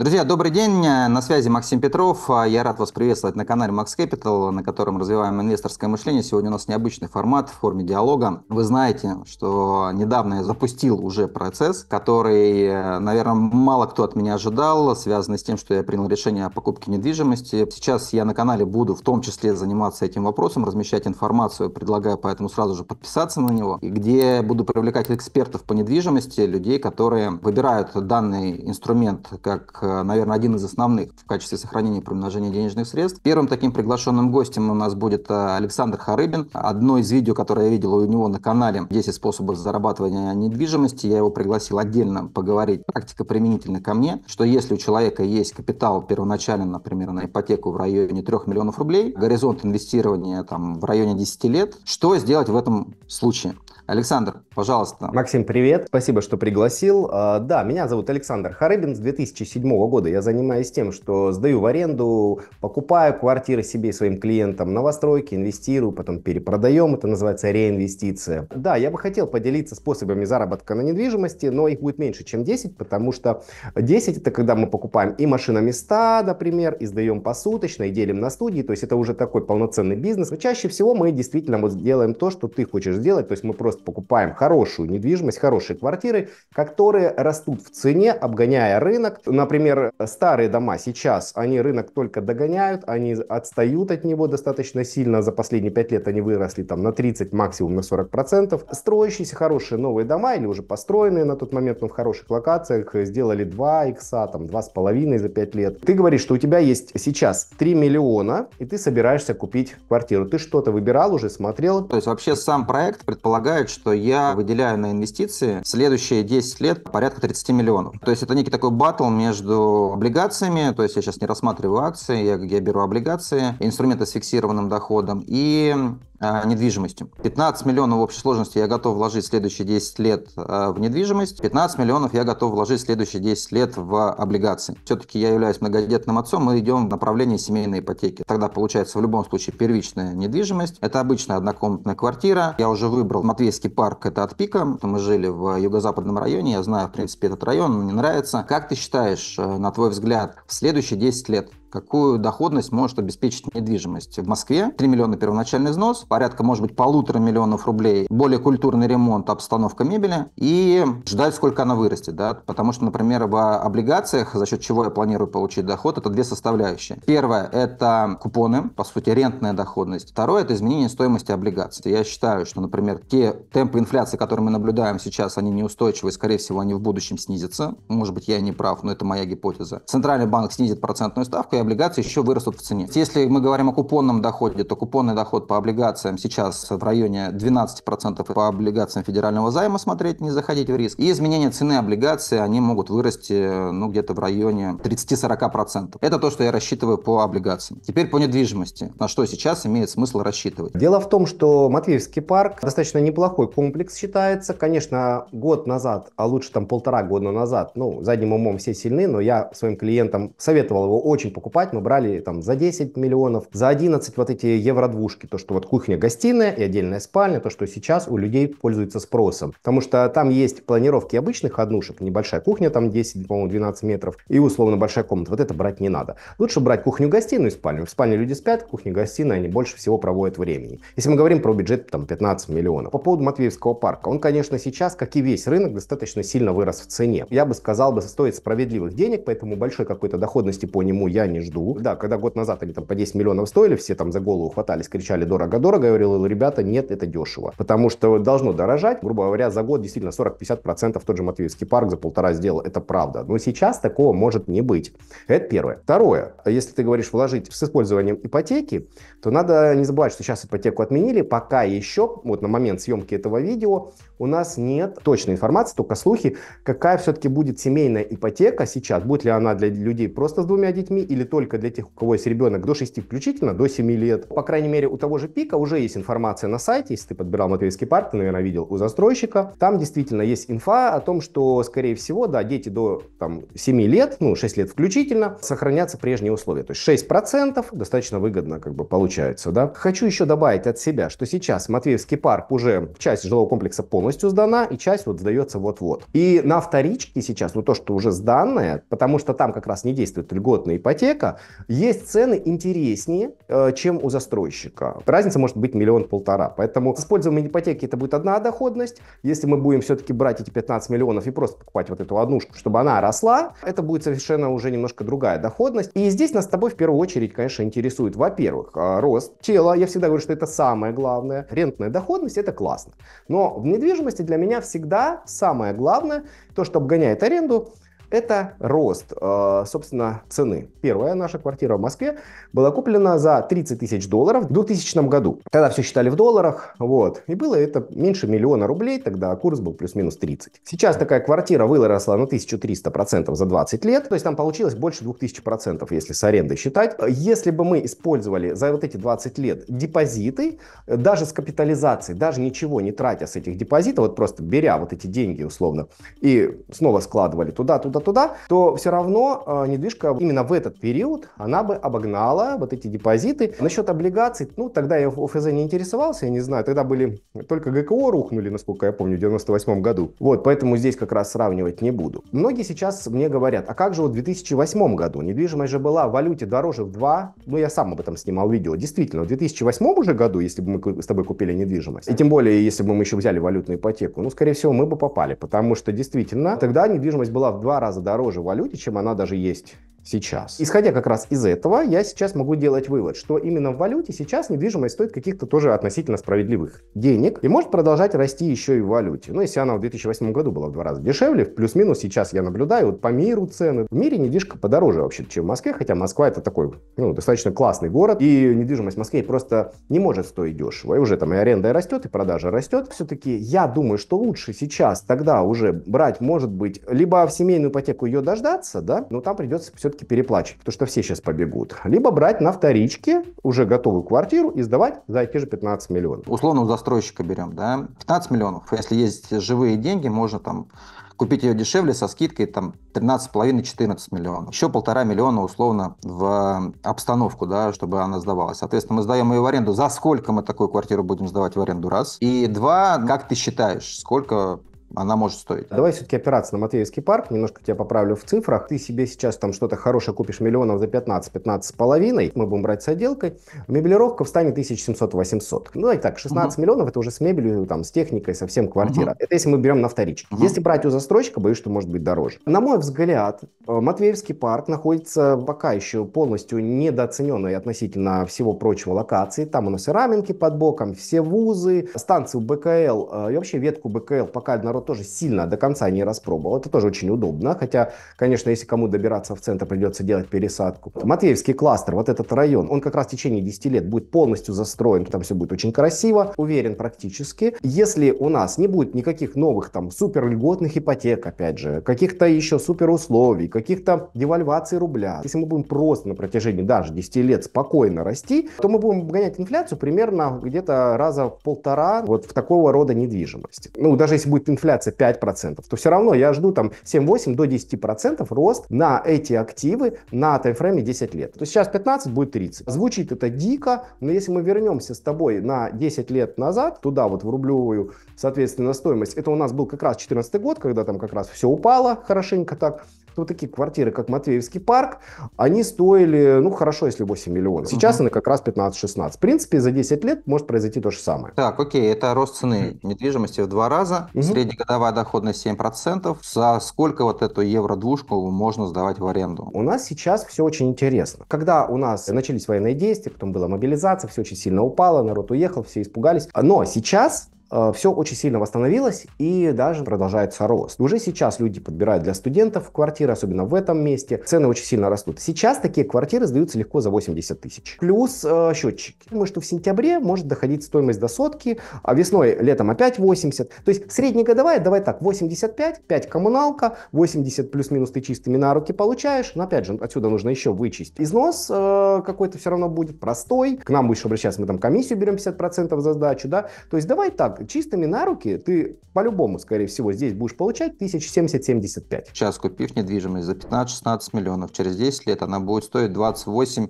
Друзья, добрый день, на связи Максим Петров. Я рад вас приветствовать на канале Max Capital, на котором развиваем инвесторское мышление. Сегодня у нас необычный формат в форме диалога. Вы знаете, что недавно я запустил уже процесс, который, наверное, мало кто от меня ожидал, связанный с тем, что я принял решение о покупке недвижимости. Сейчас я на канале буду в том числе заниматься этим вопросом, размещать информацию, предлагаю поэтому сразу же подписаться на него, где буду привлекать экспертов по недвижимости, людей, которые выбирают данный инструмент как Э, наверное, один из основных в качестве сохранения и примножения денежных средств. Первым таким приглашенным гостем у нас будет э, Александр Харыбин. Одно из видео, которое я видел у него на канале «10 способов зарабатывания недвижимости», я его пригласил отдельно поговорить, практика применительна ко мне, что если у человека есть капитал первоначально, например, на ипотеку в районе 3 миллионов рублей, горизонт инвестирования там в районе 10 лет, что сделать в этом случае? Александр, пожалуйста. Максим, привет. Спасибо, что пригласил. А, да, меня зовут Александр Харыбин. С 2007 года я занимаюсь тем, что сдаю в аренду, покупаю квартиры себе и своим клиентам, новостройки, инвестирую, потом перепродаем. Это называется реинвестиция. Да, я бы хотел поделиться способами заработка на недвижимости, но их будет меньше, чем 10, потому что 10 это когда мы покупаем и машина места, например, и сдаем посуточно, и делим на студии. То есть это уже такой полноценный бизнес. Но чаще всего мы действительно вот делаем то, что ты хочешь сделать. То есть мы просто покупаем хорошую недвижимость, хорошие квартиры, которые растут в цене, обгоняя рынок. Например, старые дома сейчас, они рынок только догоняют, они отстают от него достаточно сильно. За последние 5 лет они выросли там на 30, максимум на 40 процентов. Строящиеся хорошие новые дома или уже построенные на тот момент, но в хороших локациях, э, сделали 2 икса, там 2,5 за 5 лет. Ты говоришь, что у тебя есть сейчас 3 миллиона, и ты собираешься купить квартиру. Ты что-то выбирал уже, смотрел? То есть вообще сам проект предполагает, означает, что я выделяю на инвестиции следующие 10 лет порядка 30 миллионов. То есть это некий такой батл между облигациями, то есть я сейчас не рассматриваю акции, я, я беру облигации, инструменты с фиксированным доходом и а, недвижимостью. 15 миллионов в общей сложности я готов вложить следующие 10 лет а, в недвижимость, 15 миллионов я готов вложить следующие 10 лет в облигации. Все-таки я являюсь многодетным отцом, мы идем в направлении семейной ипотеки. Тогда получается в любом случае первичная недвижимость. Это обычная однокомнатная квартира. Я уже выбрал Матвейский парк, это от пика. Мы жили в юго-западном районе, я знаю, в принципе, этот район, мне нравится. Как ты считаешь, э, на твой взгляд, в следующие 10 лет какую доходность может обеспечить недвижимость. В Москве 3 миллиона первоначальный взнос, порядка, может быть, полутора миллионов рублей, более культурный ремонт, обстановка мебели и ждать, сколько она вырастет. Да? Потому что, например, в облигациях, за счет чего я планирую получить доход, это две составляющие. Первое – это купоны, по сути, рентная доходность. Второе – это изменение стоимости облигаций. Я считаю, что, например, те темпы инфляции, которые мы наблюдаем сейчас, они неустойчивы, скорее всего, они в будущем снизятся. Может быть, я не прав, но это моя гипотеза. Центральный банк снизит процентную ставку, твои облигации еще вырастут в цене. Если мы говорим о купонном доходе, то купонный доход по облигациям сейчас в районе 12% по облигациям федерального займа смотреть, не заходить в риск. И изменение цены облигации, они могут вырасти ну, где-то в районе 30-40%. Это то, что я рассчитываю по облигациям. Теперь по недвижимости. На что сейчас имеет смысл рассчитывать? Дело в том, что Матвеевский парк достаточно неплохой комплекс считается. Конечно, год назад, а лучше там полтора года назад, ну, задним умом все сильны, но я своим клиентам советовал его очень покупать покупать, мы брали там за 10 миллионов, за 11 вот эти евро двушки, то, что вот кухня-гостиная и отдельная спальня, то, что сейчас у людей пользуется спросом. Потому что там есть планировки обычных однушек, небольшая кухня, там 10, по-моему, 12 метров, и условно большая комната. Вот это брать не надо. Лучше брать кухню-гостиную и спальню. В спальне люди спят, кухня-гостиная, они больше всего проводят времени. Если мы говорим про бюджет там 15 миллионов. По поводу Матвеевского парка, он, конечно, сейчас, как и весь рынок, достаточно сильно вырос в цене. Я бы сказал, бы стоит справедливых денег, поэтому большой какой-то доходности по нему я не не жду. Да, когда год назад они там по 10 миллионов стоили, все там за голову хватались, кричали дорого-дорого, говорил, ребята, нет, это дешево. Потому что должно дорожать, грубо говоря, за год действительно 40-50% тот же Матвеевский парк за полтора сделал, это правда. Но сейчас такого может не быть. Это первое. Второе, если ты говоришь вложить с использованием ипотеки, то надо не забывать, что сейчас ипотеку отменили, пока еще, вот на момент съемки этого видео, у нас нет точной информации, только слухи, какая все-таки будет семейная ипотека сейчас, будет ли она для людей просто с двумя детьми или только для тех, у кого есть ребенок до 6 включительно, до 7 лет. По крайней мере, у того же Пика уже есть информация на сайте, если ты подбирал Матвеевский парк, ты, наверное, видел у застройщика. Там действительно есть инфа о том, что, скорее всего, да, дети до там, 7 лет, ну, 6 лет включительно, сохранятся прежние условия. То есть 6% достаточно выгодно как бы получается, да. Хочу еще добавить от себя, что сейчас Матвеевский парк уже часть жилого комплекса полностью сдана, и часть вот сдается вот-вот. И на вторичке сейчас, ну, то, что уже сданное, потому что там как раз не действует льготная ипотека, человека есть цены интереснее, э, чем у застройщика. Разница может быть миллион-полтора. Поэтому с использованием ипотеки это будет одна доходность. Если мы будем все-таки брать эти 15 миллионов и просто покупать вот эту однушку, чтобы она росла, это будет совершенно уже немножко другая доходность. И здесь нас с тобой в первую очередь, конечно, интересует, во-первых, э, рост тела. Я всегда говорю, что это самое главное. Рентная доходность – это классно. Но в недвижимости для меня всегда самое главное, то, что обгоняет аренду – это рост, э, собственно, цены. Первая наша квартира в Москве была куплена за 30 тысяч долларов в 2000 году. Тогда все считали в долларах, вот, и было это меньше миллиона рублей, тогда курс был плюс-минус 30. Сейчас такая квартира выросла на 1300% за 20 лет, то есть там получилось больше 2000%, если с арендой считать. Если бы мы использовали за вот эти 20 лет депозиты, даже с капитализацией, даже ничего не тратя с этих депозитов, вот просто беря вот эти деньги условно и снова складывали туда-туда, куда-то туда, то все равно а, недвижка именно в этот период она бы обогнала вот эти депозиты. Насчет облигаций, ну, тогда я в ОФЗ не интересовался, я не знаю, тогда были только ГКО рухнули, насколько я помню, в 98 году. Вот, поэтому здесь как раз сравнивать не буду. Многие сейчас мне говорят, а как же вот в 2008 году? Недвижимость же была в валюте дороже в 2, ну, я сам об этом снимал видео. Действительно, в 2008 уже году, если бы мы с тобой купили недвижимость, и тем более, если бы мы еще взяли валютную ипотеку, ну, скорее всего, мы бы попали, потому что действительно, тогда недвижимость была в два раза раза дороже в валюте, чем она даже есть сейчас. Исходя как раз из этого, я сейчас могу делать вывод, что именно в валюте сейчас недвижимость стоит каких-то тоже относительно справедливых денег и может продолжать расти еще и в валюте. Ну, если она в 2008 году была в два раза дешевле, плюс-минус сейчас я наблюдаю вот по миру цены. В мире недвижка подороже вообще, чем в Москве, хотя Москва это такой ну, достаточно классный город, и недвижимость в Москве просто не может стоить дешево. И уже там и аренда растет, и продажа растет. Все-таки я думаю, что лучше сейчас тогда уже брать, может быть, либо в семейную ипотеку ее дождаться, да, но там придется все все-таки переплачивать, потому что все сейчас побегут. Либо брать на вторичке уже готовую квартиру и сдавать за те же 15 миллионов. Условно у застройщика берем, да, 15 миллионов. Если есть живые деньги, можно там купить ее дешевле со скидкой там 13,5-14 миллионов. Еще полтора миллиона условно в обстановку, да, чтобы она сдавалась. Соответственно, мы сдаем ее в аренду. За сколько мы такую квартиру будем сдавать в аренду? Раз. И два, как ты считаешь, сколько она может стоить. Давай все-таки опираться на Матвеевский парк. Немножко тебя поправлю в цифрах. Ты себе сейчас там что-то хорошее купишь миллионов за 15, 15 с половиной. Мы будем брать с отделкой. Мебелировка встанет 1700-800. Ну, давай так, 16 угу. миллионов это уже с мебелью, там, с техникой, совсем квартира. Угу. Это если мы берем на вторичке. Угу. Если брать у застройщика, боюсь, что может быть дороже. На мой взгляд, э, Матвеевский парк находится пока еще полностью недооцененной относительно всего прочего локации. Там у нас и раменки под боком, все вузы, станцию БКЛ э, и вообще ветку БКЛ пока народ Ладно тоже сильно до конца не распробовал. Это тоже очень удобно. Хотя, конечно, если кому добираться в центр, придется делать пересадку. Матвеевский кластер, вот этот район, он как раз в течение 10 лет будет полностью застроен. Там все будет очень красиво, уверен практически. Если у нас не будет никаких новых там супер льготных ипотек, опять же, каких-то еще супер условий, каких-то девальваций рубля, если мы будем просто на протяжении даже 10 лет спокойно расти, то мы будем гонять инфляцию примерно где-то раза полтора вот в такого рода недвижимости. Ну, даже если будет инфляция инфляция 5%, то все равно я жду там 7-8 до 10% рост на эти активы на таймфрейме 10 лет. То есть сейчас 15, будет 30. Звучит это дико, но если мы вернемся с тобой на 10 лет назад, туда вот в рублевую, соответственно, стоимость, это у нас был как раз 14 год, когда там как раз все упало хорошенько так, вот такие квартиры, как Матвеевский парк, они стоили, ну, хорошо, если 8 миллионов. Сейчас угу. они как раз 15-16. В принципе, за 10 лет может произойти то же самое. Так, окей, это рост цены недвижимости в два раза, угу. среднегодовая доходность 7%. За сколько вот эту евро-двушку можно сдавать в аренду? У нас сейчас все очень интересно. Когда у нас начались военные действия, потом была мобилизация, все очень сильно упало, народ уехал, все испугались. Но сейчас Э, все очень сильно восстановилось и даже продолжается рост. Уже сейчас люди подбирают для студентов квартиры, особенно в этом месте. Цены очень сильно растут. Сейчас такие квартиры сдаются легко за 80 тысяч. Плюс э, счетчики. Думаю, что в сентябре может доходить стоимость до сотки, а весной, летом опять 80. То есть среднегодовая, давай так, 85, 5 коммуналка, 80 плюс-минус ты чистыми на руки получаешь. Но опять же, отсюда нужно еще вычесть. Износ э, какой-то все равно будет простой. К нам будешь обращаться, мы там комиссию берем 50% за сдачу, да. То есть давай так, чистыми на руки ты по-любому, скорее всего, здесь будешь получать 1070-75. Сейчас купив недвижимость за 15-16 миллионов, через 10 лет она будет стоить 28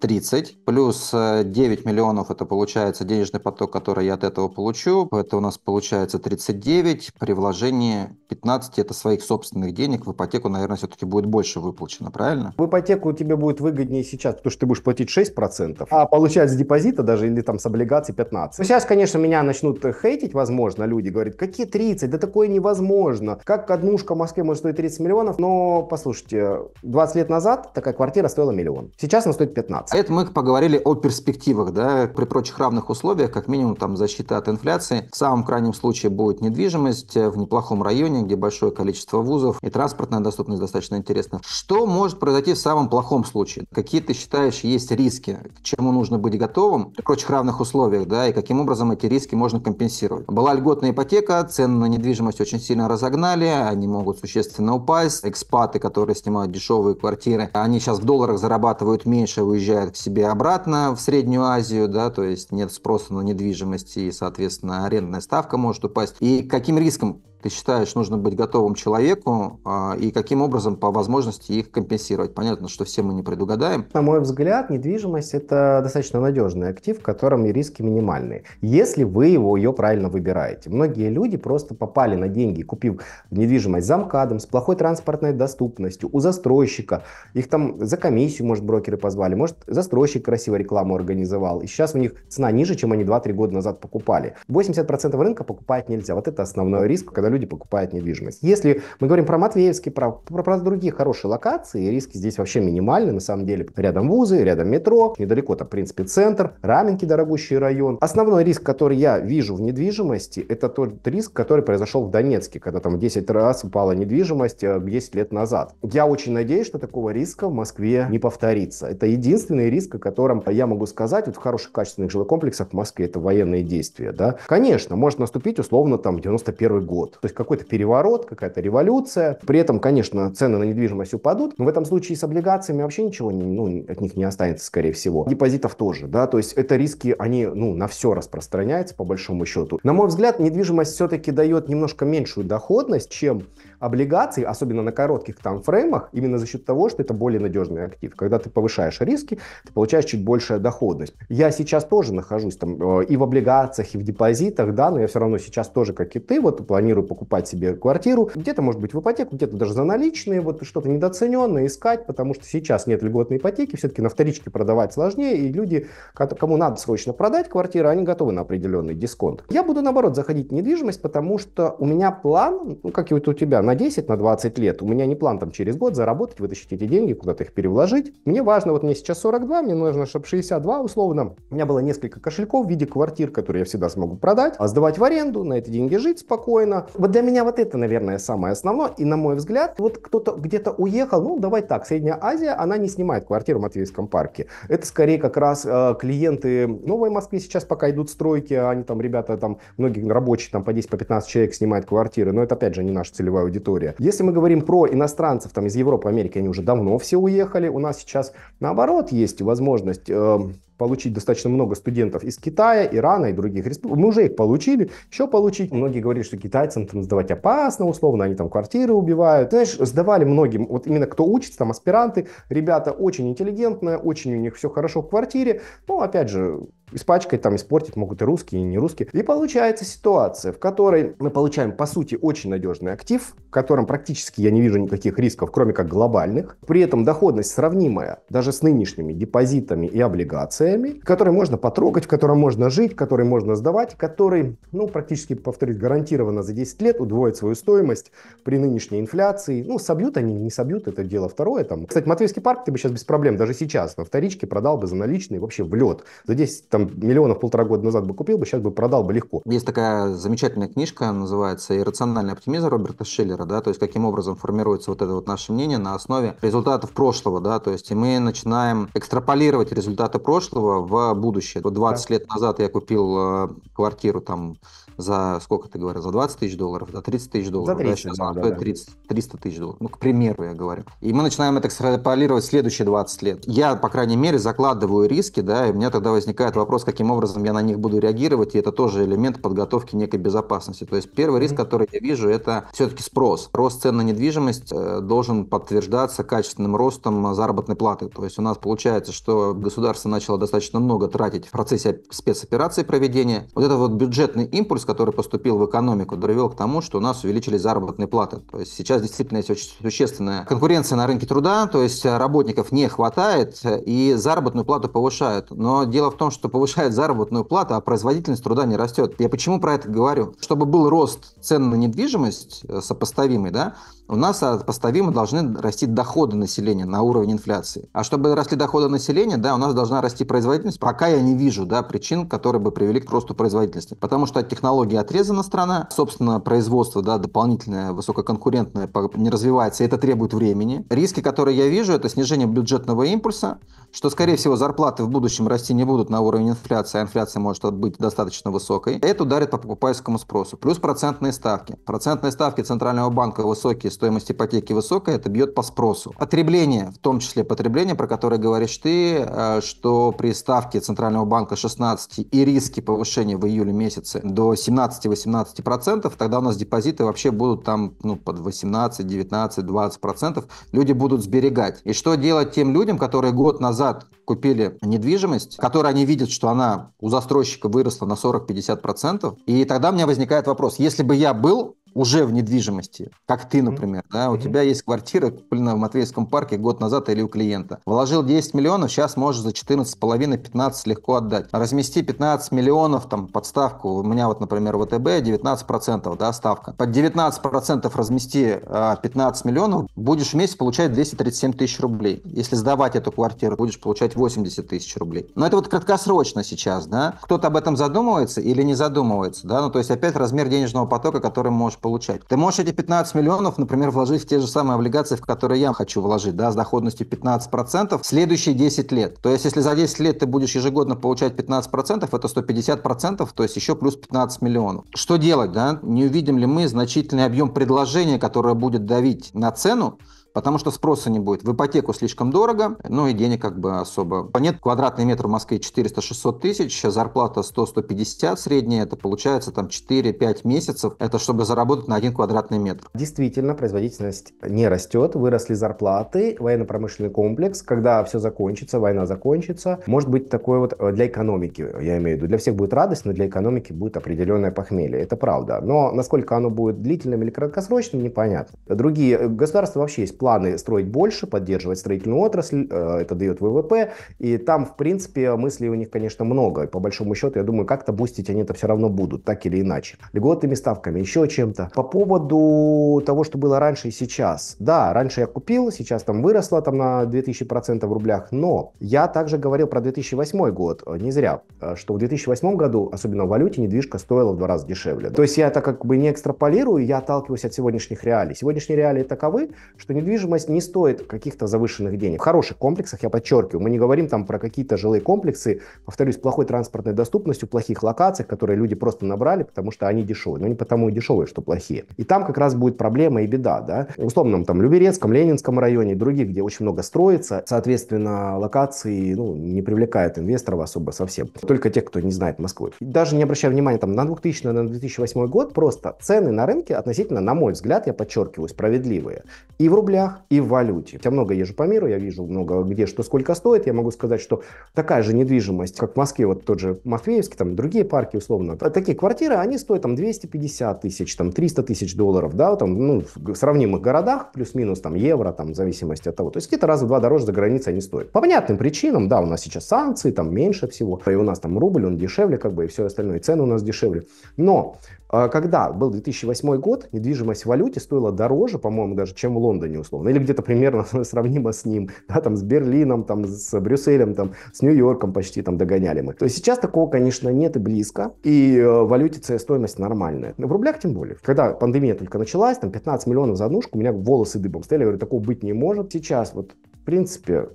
30, плюс 9 э, миллионов это получается денежный поток, который я от этого получу. Это у нас получается 39, при вложении 15 это своих собственных денег. В ипотеку, наверное, все-таки будет больше выплачено, правильно? В ипотеку тебе будет выгоднее сейчас, потому что ты будешь платить 6%, а получать с депозита даже или там с облигаций 15%. Ну, сейчас, конечно, меня начнут э, хейтить, возможно, люди говорят, какие 30, да такое невозможно. Как однушка в Москве может стоить 30 миллионов? Но, послушайте, 20 лет назад такая квартира стоила миллион. Сейчас она стоит 15 ситуации. Это мы поговорили о перспективах, да, при прочих равных условиях, как минимум там защита от инфляции. В самом крайнем случае будет недвижимость э, в неплохом районе, где большое количество вузов и транспортная доступность достаточно интересна. Что может произойти в самом плохом случае? Какие ты считаешь есть риски? К чему нужно быть готовым при прочих равных условиях, да, и каким образом эти риски можно компенсировать? Была льготная ипотека, цены на недвижимость очень сильно разогнали, они могут существенно упасть. Экспаты, которые снимают дешевые квартиры, они сейчас в долларах зарабатывают меньше, уезжают возвращают к себе обратно в Среднюю Азию, да, то есть нет спроса на недвижимость и, соответственно, арендная ставка может упасть. И каким риском ты считаешь, нужно быть готовым человеку а, и каким образом по возможности их компенсировать? Понятно, что все мы не предугадаем. На мой взгляд, недвижимость – это достаточно надежный актив, в котором и риски минимальные, если вы его, ее правильно выбираете. Многие люди просто попали на деньги, купив недвижимость за МКАДом, с плохой транспортной доступностью, у застройщика. Их там за комиссию, может, брокеры позвали, может, застройщик красиво рекламу организовал. И сейчас у них цена ниже, чем они 2-3 года назад покупали. 80% рынка покупать нельзя. Вот это основной риск, когда люди покупают недвижимость. Если мы говорим про Матвеевский, про, про, про другие хорошие локации, риски здесь вообще минимальны, на самом деле. Рядом вузы, рядом метро, недалеко-то, в принципе, центр, Раменки дорогущий район. Основной риск, который я вижу в недвижимости, это тот риск, который произошел в Донецке, когда там 10 раз упала недвижимость 10 э, лет назад. Я очень надеюсь, что такого риска в Москве не повторится. Это единственное единственный риск, о котором я могу сказать, вот в хороших качественных жилых комплексах в Москве это военные действия. Да? Конечно, может наступить условно там 91 год. То есть какой-то переворот, какая-то революция. При этом, конечно, цены на недвижимость упадут, но в этом случае с облигациями вообще ничего не, ну, от них не останется, скорее всего. Депозитов тоже, да, то есть это риски, они, ну, на все распространяются, по большому счету. На мой взгляд, недвижимость все-таки дает немножко меньшую доходность, чем облигаций, особенно на коротких там фреймах, именно за счет того, что это более надежный актив. Когда ты повышаешь риски, ты получаешь чуть большая доходность. Я сейчас тоже нахожусь там э, и в облигациях, и в депозитах, да, но я все равно сейчас тоже, как и ты, вот планирую покупать себе квартиру, где-то, может быть, в ипотеку, где-то даже за наличные, вот что-то недооцененное искать, потому что сейчас нет льготной ипотеки, все-таки на вторичке продавать сложнее, и люди, кому надо срочно продать квартиру, они готовы на определенный дисконт. Я буду, наоборот, заходить в недвижимость, потому что у меня план, ну, как и вот у тебя, на 10, на 20 лет, у меня не план там через год заработать, вытащить эти деньги, куда-то их перевложить. Мне важно, вот мне сейчас 42, мне нужно, чтобы 62 условно. У меня было несколько кошельков в виде квартир, которые я всегда смогу продать, а сдавать в аренду, на эти деньги жить спокойно. Вот для меня вот это, наверное, самое основное. И на мой взгляд, вот кто-то где-то уехал, ну давай так, Средняя Азия, она не снимает квартиру в Матвеевском парке. Это скорее как раз э, клиенты Новой Москвы сейчас пока идут стройки, а они там, ребята, там, многие рабочие там по 10-15 по человек снимают квартиры, но это опять же не наша целевая аудитория аудитория. Если мы говорим про иностранцев там из Европы, Америки, они уже давно все уехали. У нас сейчас наоборот есть возможность э, получить достаточно много студентов из Китая, Ирана и других республик. Мы уже их получили, еще получить. Многие говорили, что китайцам там сдавать опасно, условно, они там квартиры убивают. Знаешь, сдавали многим, вот именно кто учится, там аспиранты, ребята очень интеллигентные, очень у них все хорошо в квартире. Ну, опять же, Испачкать, там, испортить могут и русские, и не русские. И получается ситуация, в которой мы получаем, по сути, очень надежный актив, в котором практически я не вижу никаких рисков, кроме как глобальных. При этом доходность сравнимая даже с нынешними депозитами и облигациями, которые можно потрогать, в котором можно жить, который можно сдавать, который, ну, практически, повторюсь, гарантированно за 10 лет удвоит свою стоимость при нынешней инфляции. Ну, собьют они, не собьют, это дело второе. Там. Кстати, Матвейский парк ты бы сейчас без проблем, даже сейчас, на вторичке продал бы за наличные вообще в лед. За 10 там миллионов полтора года назад бы купил бы, сейчас бы продал бы легко. Есть такая замечательная книжка, называется «Иррациональный оптимизм» Роберта Шиллера, да, то есть каким образом формируется вот это вот наше мнение на основе результатов прошлого, да, то есть мы начинаем экстраполировать результаты прошлого в будущее. Вот 20 да. лет назад я купил э, квартиру там за сколько ты говорил, за 20 тысяч долларов, за 30 тысяч долларов. За 30, да, сейчас а, да, она 30, 300 тысяч долларов, ну, к примеру, я говорю. И мы начинаем это экстраполировать следующие 20 лет. Я, по крайней мере, закладываю риски, да, и у меня тогда возникает вопрос, каким образом я на них буду реагировать, и это тоже элемент подготовки некой безопасности. То есть первый риск, mm-hmm. который я вижу, это все-таки спрос. Рост цен на недвижимость э, должен подтверждаться качественным ростом заработной платы. То есть у нас получается, что государство начало достаточно много тратить в процессе спецоперации проведения. Вот это вот бюджетный импульс, который поступил в экономику, привел к тому, что у нас увеличились заработные платы. То есть сейчас действительно есть очень существенная конкуренция на рынке труда, то есть э, работников не хватает и заработную плату повышают. Но дело в том, что повышают заработную плату, а производительность труда не растет. Я почему про это говорю? Чтобы был рост цен на недвижимость э, сопоставимый, да, у нас сопоставимо а, должны расти доходы населения на уровень инфляции. А чтобы росли доходы населения, да, у нас должна расти производительность. Пока я не вижу да, причин, которые бы привели к росту производительности. Потому что от технологий отрезана страна, собственно, производство да, дополнительное, высококонкурентное не развивается, и это требует времени. Риски, которые я вижу, это снижение бюджетного импульса, что, скорее всего, зарплаты в будущем расти не будут на уровень инфляции, а инфляция может быть достаточно высокой. Это ударит по покупательскому спросу. Плюс процентные ставки. Процентные ставки Центрального банка высокие, стоимость ипотеки высокая, это бьет по спросу. Потребление, в том числе потребление, про которое говоришь ты, э, что при ставке Центрального банка 16 и риски повышения в июле месяце до 17-18%, процентов, тогда у нас депозиты вообще будут там ну, под 18, 19, 20%. процентов, Люди будут сберегать. И что делать тем людям, которые год назад назад купили недвижимость, которую они видят, что она у застройщика выросла на 40-50%, и тогда у меня возникает вопрос, если бы я был уже в недвижимости, как ты, например, mm-hmm. да, у mm-hmm. тебя есть квартира куплена в Матвеевском парке год назад или у клиента. Вложил 10 миллионов, сейчас можешь за 14,5-15 легко отдать. Размести 15 миллионов там под ставку, у меня вот, например, ВТБ 19%, да, ставка. Под 19% размести 15 а, миллионов, будешь в месяц получать 237 тысяч рублей. Если сдавать эту квартиру, будешь получать 80 тысяч рублей. Но это вот краткосрочно сейчас, да. Кто-то об этом задумывается или не задумывается, да, ну то есть опять размер денежного потока, который можешь можешь получать. Ты можешь эти 15 миллионов, например, вложить в те же самые облигации, в которые я хочу вложить, да, с доходностью 15% в следующие 10 лет. То есть, если за 10 лет ты будешь ежегодно получать 15%, это 150%, то есть еще плюс 15 миллионов. Что делать, да? Не увидим ли мы значительный объем предложения, которое будет давить на цену, потому что спроса не будет. В ипотеку слишком дорого, ну и денег как бы особо. Нет, квадратный метр в Москве 400-600 тысяч, зарплата 100-150 средняя, это получается там 4-5 месяцев, это чтобы заработать на один квадратный метр. Действительно, производительность не растет, выросли зарплаты, военно-промышленный комплекс, когда все закончится, война закончится, может быть такое вот э, для экономики, я имею в виду, для всех будет радость, но для экономики будет определенное похмелье, это правда. Но насколько оно будет длительным или краткосрочным, непонятно. Другие э, государства вообще есть план планы строить больше, поддерживать строительную отрасль, э, это дает ВВП, и там, в принципе, мыслей у них, конечно, много, и по большому счету, я думаю, как-то бустить они это все равно будут, так или иначе. Льготными ставками, еще чем-то. По поводу того, что было раньше и сейчас. Да, раньше я купил, сейчас там выросло там на 2000% в рублях, но я также говорил про 2008 год, не зря, э, что в 2008 году, особенно в валюте, недвижка стоила в два раза дешевле. То есть я это как бы не экстраполирую, я отталкиваюсь от сегодняшних реалий. Сегодняшние реалии таковы, что недвижка недвижимость не стоит каких-то завышенных денег. В хороших комплексах, я подчеркиваю, мы не говорим там про какие-то жилые комплексы, повторюсь, плохой транспортной доступностью, плохих локациях, которые люди просто набрали, потому что они дешевые. Но не потому и дешевые, что плохие. И там как раз будет проблема и беда, да. В условном там Люберецком, Ленинском районе и других, где очень много строится, соответственно, локации ну, не привлекают инвесторов особо совсем. Только те, кто не знает Москвы. И даже не обращая внимания там на 2000, на 2008 год, просто цены на рынке относительно, на мой взгляд, я подчеркиваю, справедливые. И в рублях рублях и в валюте. Я много езжу по миру, я вижу много где что сколько стоит. Я могу сказать, что такая же недвижимость, как в Москве, вот тот же Матвеевский, там другие парки условно. А такие квартиры, они стоят там 250 тысяч, там 300 тысяч долларов, да, там, ну, в сравнимых городах, плюс-минус там евро, там, в зависимости от того. То есть какие то раз в два дороже за границей они стоят. По понятным причинам, да, у нас сейчас санкции, там меньше всего, и у нас там рубль, он дешевле, как бы, и все остальное, и цены у нас дешевле. Но а когда был 2008 год, недвижимость в валюте стоила дороже, по-моему, даже, чем в Лондоне, условно. Или где-то примерно сравнимо с ним. Да, там с Берлином, там с Брюсселем, там с Нью-Йорком почти там догоняли мы. То есть сейчас такого, конечно, нет и близко. И э, в валюте стоимость нормальная. В рублях тем более. Когда пандемия только началась, там 15 миллионов за однушку, у меня волосы дыбом стояли. Я говорю, такого быть не может. Сейчас вот, в принципе,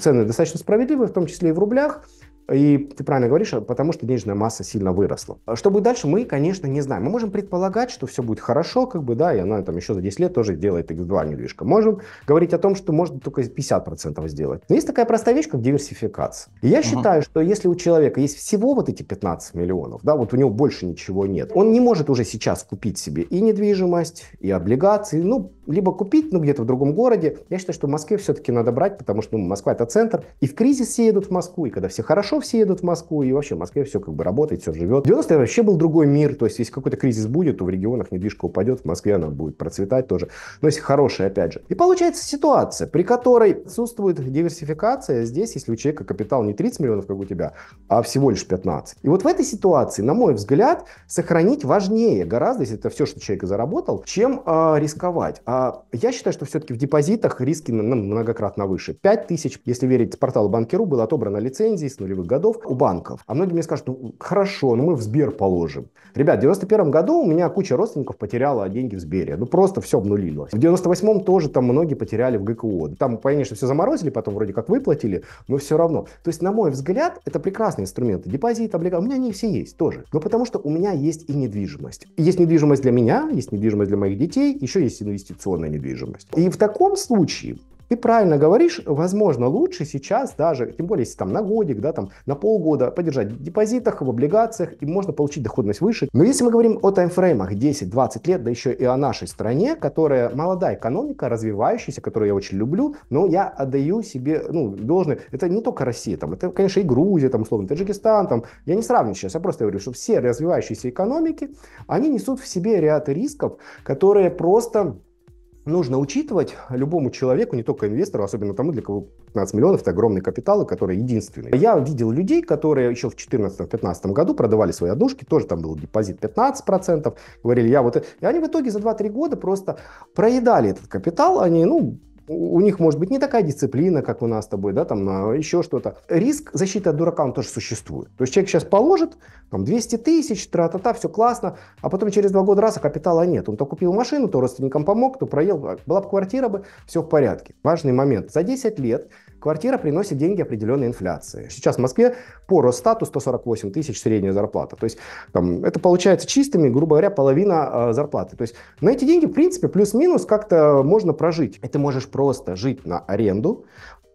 цены достаточно справедливые, в том числе и в рублях. И ты правильно говоришь, а, потому что денежная масса сильно выросла. А что будет дальше, мы, конечно, не знаем. Мы можем предполагать, что все будет хорошо, как бы, да, и она там еще за 10 лет тоже делает X2 недвижка. Можем говорить о том, что можно только 50% сделать. Но есть такая простая вещь, как диверсификация. И я uh-huh. считаю, что если у человека есть всего вот эти 15 миллионов, да, вот у него больше ничего нет, он не может уже сейчас купить себе и недвижимость, и облигации, ну, либо купить, ну, где-то в другом городе. Я считаю, что в Москве все-таки надо брать, потому что, ну, Москва это центр, и в кризис все едут в Москву, и когда все хорошо, хорошо все едут в Москву, и вообще в Москве все как бы работает, все живет. 90-е вообще был другой мир, то есть если какой-то кризис будет, то в регионах недвижка упадет, в Москве она будет процветать тоже, но если хорошая, опять же. И получается ситуация, при которой отсутствует диверсификация, здесь, если у человека капитал не 30 миллионов, как у тебя, а всего лишь 15. И вот в этой ситуации, на мой взгляд, сохранить важнее гораздо, если это все, что человек заработал, чем э, рисковать. А я считаю, что все-таки в депозитах риски ну, многократно выше. 5 тысяч, если верить порталу Банкиру, было отобрано лицензии с нулевых 90-х годов у банков. А многие мне скажут, ну хорошо, ну мы в Сбер положим. Ребят, в 91 году у меня куча родственников потеряла деньги в Сбере. Ну просто все обнулилось. В 98-м тоже там многие потеряли в ГКО. Там, конечно, все заморозили, потом вроде как выплатили, но все равно. То есть, на мой взгляд, это прекрасный инструмент Депозит, облигации. У меня они все есть тоже. Но потому что у меня есть и недвижимость. есть недвижимость для меня, есть недвижимость для моих детей, еще есть инвестиционная недвижимость. И в таком случае ты правильно говоришь, возможно, лучше сейчас даже, тем более, если там на годик, да, там на полгода подержать в депозитах, в облигациях, и можно получить доходность выше. Но если мы говорим о таймфреймах 10-20 лет, да еще и о нашей стране, которая молодая экономика, развивающаяся, которую я очень люблю, но я отдаю себе, ну, должны, это не только Россия, там, это, конечно, и Грузия, там, условно, Таджикистан, там, я не сравниваю сейчас, я просто говорю, что все развивающиеся экономики, они несут в себе ряд рисков, которые просто нужно учитывать любому человеку, не только инвестору, особенно тому, для кого 15 миллионов – это огромный капитал, который единственный. Я видел людей, которые еще в 2014-2015 году продавали свои одушки, тоже там был депозит 15%, говорили, я вот... И они в итоге за 2-3 года просто проедали этот капитал, они, ну, у них может быть не такая дисциплина, как у нас с тобой, да, там еще что-то. Риск защиты от дурака, он тоже существует. То есть человек сейчас положит там 200 тысяч, тра-та-та, все классно, а потом через два года раз, а капитала нет. Он то купил машину, то родственникам помог, то проел, а, была бы квартира бы, все в порядке. Важный момент. За 10 лет квартира приносит деньги определенной инфляции. Сейчас в Москве по Росстату 148 тысяч средняя зарплата. То есть там, это получается чистыми, грубо говоря, половина э, зарплаты. То есть на эти деньги, в принципе, плюс-минус как-то можно прожить. И ты можешь просто жить на аренду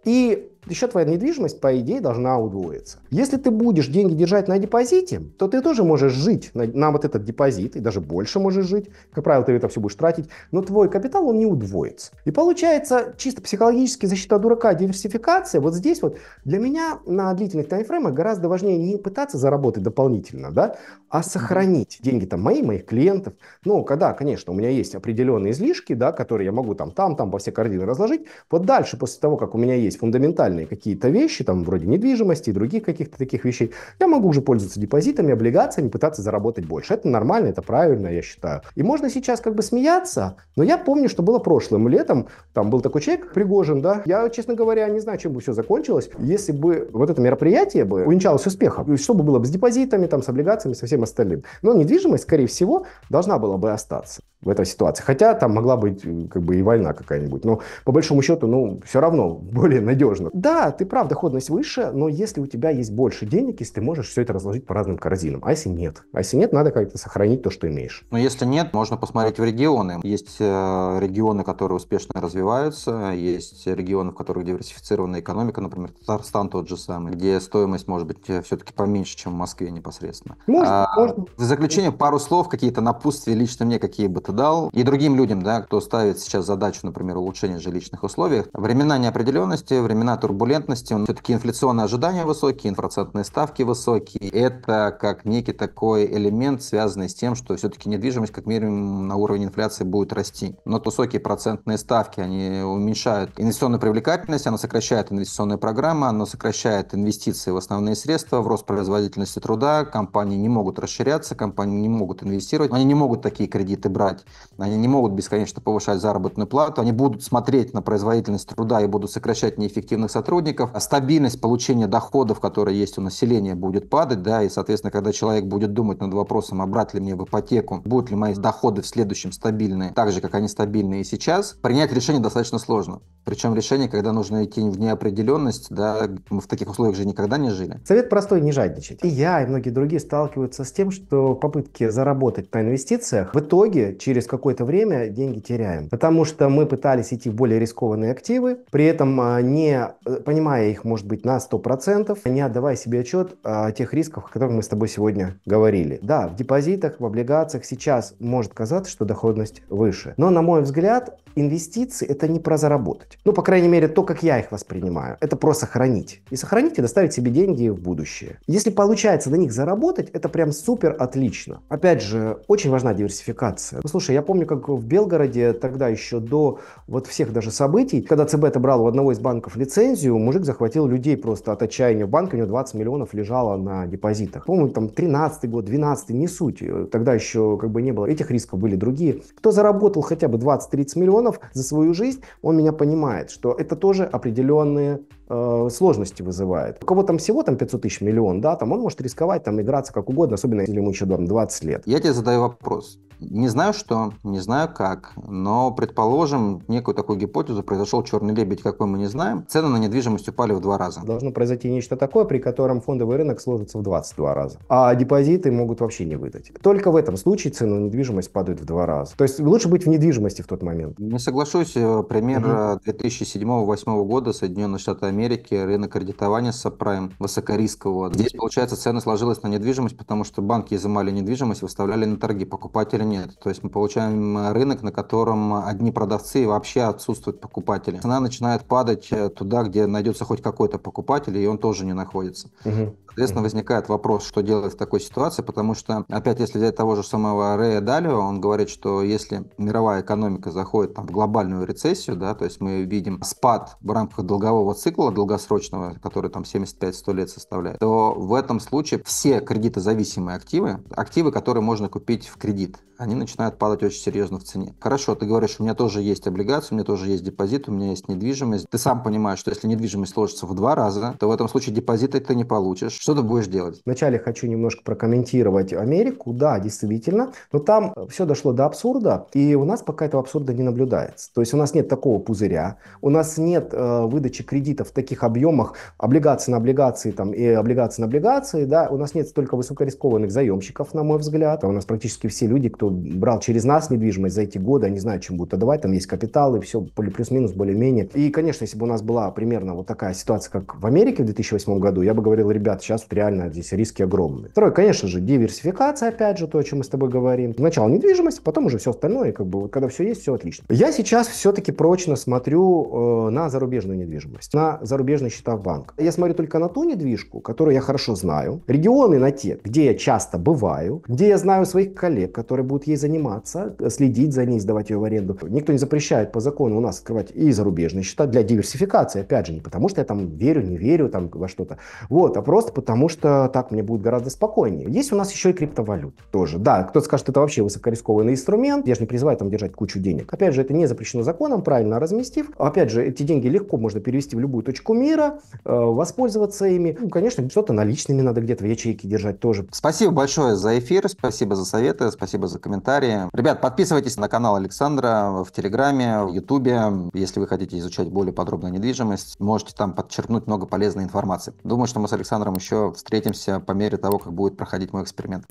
и еще твоя недвижимость, по идее, должна удвоиться. Если ты будешь деньги держать на депозите, то ты тоже можешь жить на, на вот этот депозит, и даже больше можешь жить. Как правило, ты это все будешь тратить, но твой капитал, он не удвоится. И получается, чисто психологически защита дурака, диверсификация, вот здесь вот для меня на длительных таймфреймах гораздо важнее не пытаться заработать дополнительно, да, а сохранить деньги там мои, моих клиентов. Ну, когда, конечно, у меня есть определенные излишки, да, которые я могу там, там, там по всей координы разложить, вот дальше, после того, как у меня есть фундаментальный фундаментальные какие-то вещи, там вроде недвижимости и других каких-то таких вещей, я могу уже пользоваться депозитами, облигациями, пытаться заработать больше. Это нормально, это правильно, я считаю. И можно сейчас как бы смеяться, но я помню, что было прошлым летом, там был такой человек, Пригожин, да, я, честно говоря, не знаю, чем бы все закончилось, если бы вот это мероприятие бы увенчалось успехом, что бы было бы с депозитами, там, с облигациями, со всем остальным. Но недвижимость, скорее всего, должна была бы остаться в этой ситуации. Хотя там могла быть э, как бы и война какая-нибудь. Но по большому счету, ну, все равно более надежно. Да, ты прав, доходность выше, но если у тебя есть больше денег, если ты можешь все это разложить по разным корзинам. А если нет? А если нет, надо как-то сохранить то, что имеешь. Но если нет, можно посмотреть в регионы. Есть э, регионы, которые успешно развиваются, есть регионы, в которых диверсифицированная экономика, например, Татарстан тот же самый, где стоимость может быть э, все-таки поменьше, чем в Москве непосредственно. Можно, а, можно. В заключение пару слов, какие-то напутствия лично мне, какие бы ты это дал, и другим людям, да, кто ставит сейчас задачу, например, улучшения жилищных условий. Времена неопределенности, времена турбулентности, все-таки инфляционные ожидания высокие, процентные ставки высокие. Это как некий такой элемент, связанный с тем, что все-таки недвижимость как минимум на уровне инфляции будет расти. Но высокие процентные ставки, они уменьшают инвестиционную привлекательность, она сокращает инвестиционные программы, она сокращает инвестиции в основные средства, в рост производительности труда, компании не могут расширяться, компании не могут инвестировать, они не могут такие кредиты брать нет. Они не могут бесконечно повышать заработную плату. Они будут смотреть на производительность труда и будут сокращать неэффективных сотрудников. А стабильность получения доходов, которые есть у населения, будет падать. Да, и, соответственно, когда человек будет думать над вопросом, а брать ли мне в ипотеку, будут ли мои доходы в следующем стабильные, так же, как они стабильные и сейчас, принять решение достаточно сложно. Причем решение, когда нужно идти в неопределенность, да, мы в таких условиях же никогда не жили. Совет простой, не жадничать. И я, и многие другие сталкиваются с тем, что попытки заработать на инвестициях в итоге через через какое-то время деньги теряем. Потому что мы пытались идти в более рискованные активы, при этом а, не э, понимая их, может быть, на 100%, не отдавая себе отчет о тех рисках, о которых мы с тобой сегодня говорили. Да, в депозитах, в облигациях сейчас может казаться, что доходность выше. Но, на мой взгляд, инвестиции это не про заработать. Ну, по крайней мере, то, как я их воспринимаю, это про сохранить. И сохранить и доставить себе деньги в будущее. Если получается на них заработать, это прям супер отлично. Опять же, очень важна диверсификация. Ну, слушай, я помню, как в Белгороде тогда еще до вот всех даже событий, когда ЦБ отобрал у одного из банков лицензию, мужик захватил людей просто от отчаяния в банке, у него 20 миллионов лежало на депозитах. По-моему, там 13 год, 12 не суть. Тогда еще как бы не было этих рисков, были другие. Кто заработал хотя бы 20-30 миллионов, миллионов за свою жизнь, он меня понимает, что это тоже определенные Э, сложности вызывает. У кого там всего там 500 тысяч миллион, да, там он может рисковать, там играться как угодно, особенно если ему еще там 20 лет. Я тебе задаю вопрос. Не знаю что, не знаю как, но, предположим, некую такую гипотезу, произошел черный лебедь, какой мы не знаем, цены на недвижимость упали в два раза. Должно произойти нечто такое, при котором фондовый рынок сложится в 22 раза, а депозиты могут вообще не выдать. Только в этом случае цены на недвижимость падают в два раза. То есть лучше быть в недвижимости в тот момент. Не соглашусь. Э, пример угу. 2007-2008 э, года Соединенные Штаты Америки Америке рынок кредитования сапрайм высокорискового. Здесь, получается, цены сложилась на недвижимость, потому что банки изымали недвижимость, выставляли на торги, покупателя нет. То есть мы получаем э, рынок, на котором одни продавцы и вообще отсутствуют покупатели. Цена начинает падать э, туда, где найдется хоть какой-то покупатель, и он тоже не находится. Угу. Соответственно, возникает вопрос, что делать в такой ситуации, потому что, опять, если взять того же самого Рэя Далио, он говорит, что если мировая экономика заходит там, в глобальную рецессию, да, то есть мы видим спад в рамках долгового цикла долгосрочного, который там 75-100 лет составляет, то в этом случае все кредитозависимые активы, активы, которые можно купить в кредит, они начинают падать очень серьезно в цене. Хорошо, ты говоришь, у меня тоже есть облигации, у меня тоже есть депозит, у меня есть недвижимость. Ты сам понимаешь, что если недвижимость сложится в два раза, то в этом случае депозиты ты не получишь, что ты будешь делать? Вначале хочу немножко прокомментировать Америку. Да, действительно. Но там э, все дошло до абсурда. И у нас пока этого абсурда не наблюдается. То есть у нас нет такого пузыря. У нас нет э, выдачи кредитов в таких объемах, облигации на облигации там, и облигации на облигации. Да? У нас нет столько высокорискованных заемщиков, на мой взгляд. А у нас практически все люди, кто брал через нас недвижимость за эти годы, они знают, чем будут отдавать. Там есть капиталы, все плюс-минус, более-менее. И, конечно, если бы у нас была примерно вот такая ситуация, как в Америке в 2008 году, я бы говорил, ребят, сейчас реально здесь риски огромные. Второе, конечно же, диверсификация, опять же, то, о чем мы с тобой говорим. Сначала недвижимость, потом уже все остальное, и как бы вот когда все есть, все отлично. Я сейчас все-таки прочно смотрю э, на зарубежную недвижимость, на зарубежные счета в банк. Я смотрю только на ту недвижку, которую я хорошо знаю, регионы на те, где я часто бываю, где я знаю своих коллег, которые будут ей заниматься, э, следить за ней, сдавать ее в аренду. Никто не запрещает по закону у нас открывать и зарубежные счета для диверсификации, опять же, не потому что я там верю, не верю там во что-то, вот, а просто потому что так мне будет гораздо спокойнее. Есть у нас еще и криптовалют тоже. Да, кто-то скажет, это вообще высокорискованный инструмент, я же не призываю там держать кучу денег. Опять же, это не запрещено законом, правильно разместив. Опять же, эти деньги легко можно перевести в любую точку мира, э, воспользоваться ими. Ну, конечно, что-то наличными надо где-то в ячейке держать тоже. Спасибо большое за эфир, спасибо за советы, спасибо за комментарии. Ребят, подписывайтесь на канал Александра в Телеграме, в Ютубе. Если вы хотите изучать более подробно недвижимость, можете там подчеркнуть много полезной информации. Думаю, что мы с Александром еще еще встретимся по мере того, как будет проходить мой эксперимент.